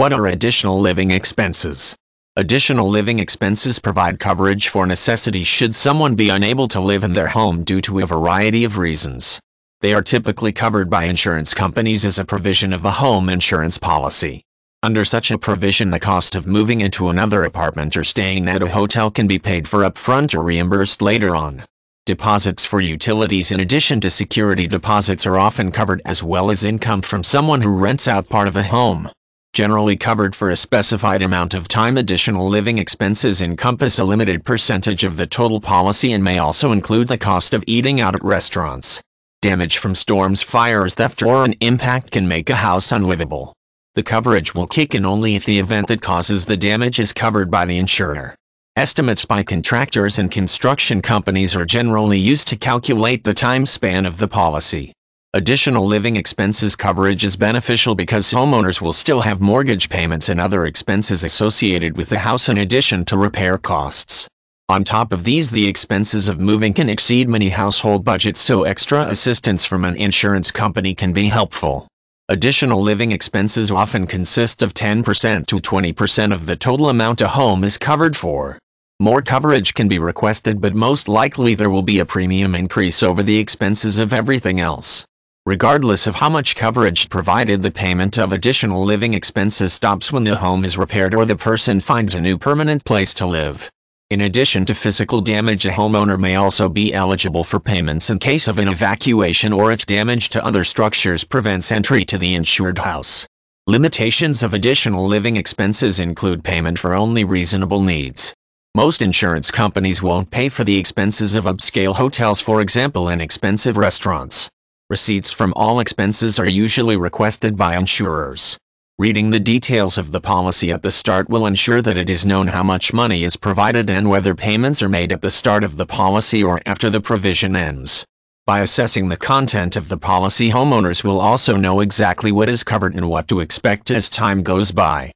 What are additional living expenses? Additional living expenses provide coverage for necessities should someone be unable to live in their home due to a variety of reasons. They are typically covered by insurance companies as a provision of a home insurance policy. Under such a provision the cost of moving into another apartment or staying at a hotel can be paid for upfront or reimbursed later on. Deposits for utilities in addition to security deposits are often covered as well as income from someone who rents out part of a home generally covered for a specified amount of time. Additional living expenses encompass a limited percentage of the total policy and may also include the cost of eating out at restaurants. Damage from storms, fires, theft, or an impact can make a house unlivable. The coverage will kick in only if the event that causes the damage is covered by the insurer. Estimates by contractors and construction companies are generally used to calculate the time span of the policy. Additional living expenses coverage is beneficial because homeowners will still have mortgage payments and other expenses associated with the house in addition to repair costs. On top of these the expenses of moving can exceed many household budgets so extra assistance from an insurance company can be helpful. Additional living expenses often consist of 10% to 20% of the total amount a home is covered for. More coverage can be requested but most likely there will be a premium increase over the expenses of everything else regardless of how much coverage provided the payment of additional living expenses stops when the home is repaired or the person finds a new permanent place to live. In addition to physical damage a homeowner may also be eligible for payments in case of an evacuation or if damage to other structures prevents entry to the insured house. Limitations of additional living expenses include payment for only reasonable needs. Most insurance companies won't pay for the expenses of upscale hotels for example and expensive restaurants. Receipts from all expenses are usually requested by insurers. Reading the details of the policy at the start will ensure that it is known how much money is provided and whether payments are made at the start of the policy or after the provision ends. By assessing the content of the policy homeowners will also know exactly what is covered and what to expect as time goes by.